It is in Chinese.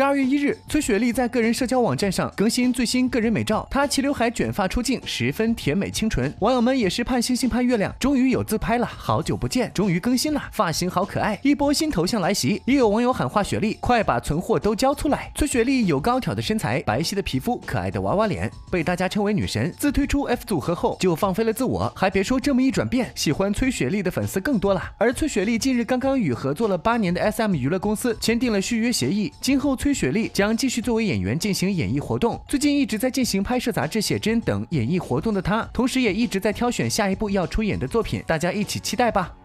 十二月一日，崔雪莉在个人社交网站上更新最新个人美照，她齐刘海卷发出镜，十分甜美清纯。网友们也是盼星星盼月亮，终于有自拍了，好久不见，终于更新了，发型好可爱，一波新头像来袭。也有网友喊话雪莉，快把存货都交出来。崔雪莉有高挑的身材，白皙的皮肤，可爱的娃娃脸，被大家称为女神。自推出 F 组合后，就放飞了自我，还别说这么一转变，喜欢崔雪莉的粉丝更多了。而崔雪莉近日刚刚与合作了八年的 SM 娱乐公司签订了续约协议，今后崔。雪莉将继续作为演员进行演艺活动。最近一直在进行拍摄杂志写真等演艺活动的她，同时也一直在挑选下一部要出演的作品。大家一起期待吧。